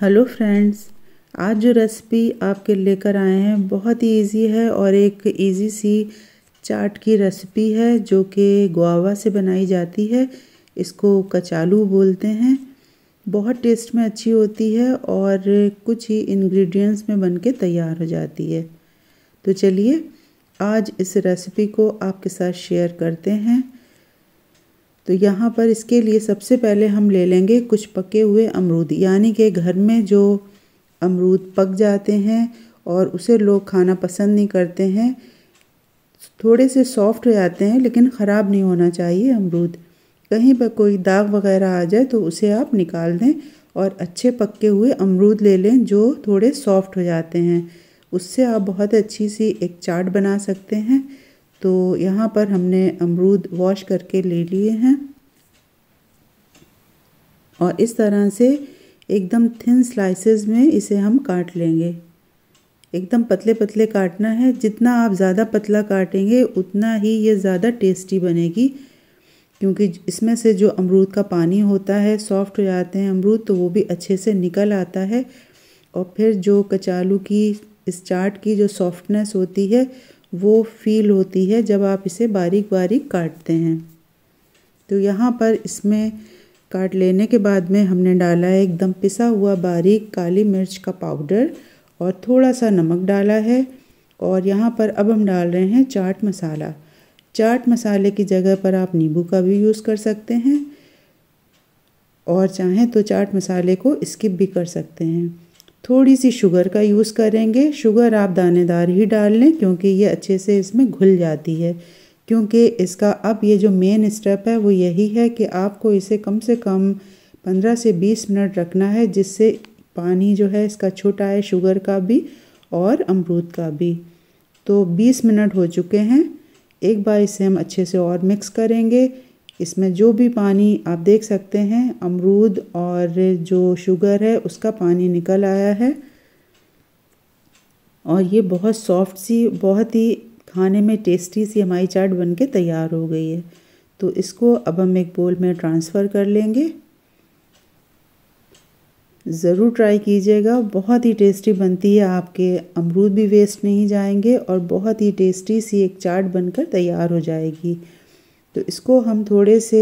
hello friends आज जो recipe आपके लेकर आए हैं बहुत ही इजी है और एक इजी सी चाट की रेसिपी है जो कि गुआवा से बनाई जाती है इसको कचालू बोलते हैं बहुत टेस्ट में अच्छी होती है और कुछ ही इंग्रेडिएंट्स में बनके तैयार हो जाती है तो चलिए आज इस रेसिपी को आपके साथ शेयर करते हैं तो यहाँ पर इसके लिए सबसे पहले हम ले लेंगे कुछ पके हुए अमरूद यानी कि घर में जो अमरूद पक जाते हैं और उसे लोग खाना पसंद नहीं करते हैं थोड़े से सॉफ्ट हो जाते हैं लेकिन ख़राब नहीं होना चाहिए अमरूद कहीं पर कोई दाग वगैरह आ जाए तो उसे आप निकाल दें और अच्छे पके हुए अमरूद ले लें जो थोड़े सॉफ्ट हो जाते हैं उससे आप बहुत अच्छी सी एक चाट बना सकते हैं तो यहाँ पर हमने अमरूद वॉश करके ले लिए हैं और इस तरह से एकदम थिन स्लाइसेस में इसे हम काट लेंगे एकदम पतले पतले काटना है जितना आप ज़्यादा पतला काटेंगे उतना ही ये ज़्यादा टेस्टी बनेगी क्योंकि इसमें से जो अमरूद का पानी होता है सॉफ्ट हो जाते हैं अमरूद तो वो भी अच्छे से निकल आता है और फिर जो कचालू की इस चाट की जो सॉफ्टनेस होती है वो फील होती है जब आप इसे बारीक बारीक काटते हैं तो यहाँ पर इसमें काट लेने के बाद में हमने डाला है एकदम पिसा हुआ बारीक काली मिर्च का पाउडर और थोड़ा सा नमक डाला है और यहाँ पर अब हम डाल रहे हैं चाट मसाला चाट मसाले की जगह पर आप नींबू का भी यूज़ कर सकते हैं और चाहें तो चाट मसाले को स्किप भी कर सकते हैं थोड़ी सी शुगर का यूज़ करेंगे शुगर आप दानेदार ही डाल लें क्योंकि ये अच्छे से इसमें घुल जाती है क्योंकि इसका अब ये जो मेन स्टेप है वो यही है कि आपको इसे कम से कम पंद्रह से बीस मिनट रखना है जिससे पानी जो है इसका छोटा है शुगर का भी और अमरूद का भी तो बीस मिनट हो चुके हैं एक बार इसे हम अच्छे से और मिक्स करेंगे इसमें जो भी पानी आप देख सकते हैं अमरूद और जो शुगर है उसका पानी निकल आया है और ये बहुत सॉफ्ट सी बहुत ही खाने में टेस्टी सी हमारी चाट बन के तैयार हो गई है तो इसको अब हम एक बोल में ट्रांसफ़र कर लेंगे ज़रूर ट्राई कीजिएगा बहुत ही टेस्टी बनती है आपके अमरूद भी वेस्ट नहीं जाएंगे और बहुत ही टेस्टी सी एक चाट बनकर तैयार हो जाएगी तो इसको हम थोड़े से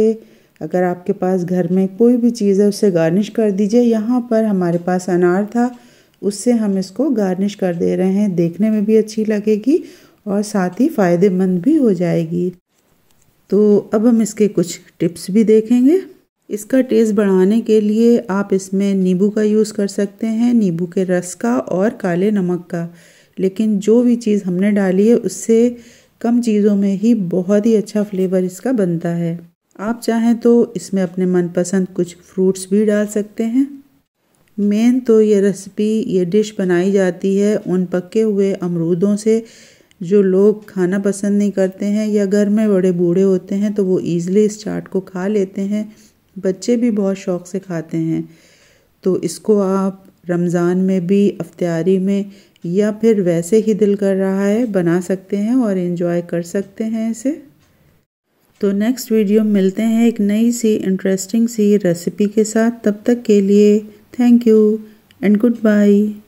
अगर आपके पास घर में कोई भी चीज़ है उससे गार्निश कर दीजिए यहाँ पर हमारे पास अनार था उससे हम इसको गार्निश कर दे रहे हैं देखने में भी अच्छी लगेगी और साथ ही फ़ायदेमंद भी हो जाएगी तो अब हम इसके कुछ टिप्स भी देखेंगे इसका टेस्ट बढ़ाने के लिए आप इसमें नींबू का यूज़ कर सकते हैं नींबू के रस का और काले नमक का लेकिन जो भी चीज़ हमने डाली है उससे कम चीज़ों में ही बहुत ही अच्छा फ्लेवर इसका बनता है आप चाहें तो इसमें अपने मनपसंद कुछ फ्रूट्स भी डाल सकते हैं मेन तो ये रेसिपी ये डिश बनाई जाती है उन पके हुए अमरूदों से जो लोग खाना पसंद नहीं करते हैं या घर में बड़े बूढ़े होते हैं तो वो ईज़िली इस चाट को खा लेते हैं बच्चे भी बहुत शौक़ से खाते हैं तो इसको आप रमज़ान में भी अफ्तारी में या फिर वैसे ही दिल कर रहा है बना सकते हैं और इन्जॉय कर सकते हैं इसे तो नेक्स्ट वीडियो मिलते हैं एक नई सी इंटरेस्टिंग सी रेसिपी के साथ तब तक के लिए thank you and good bye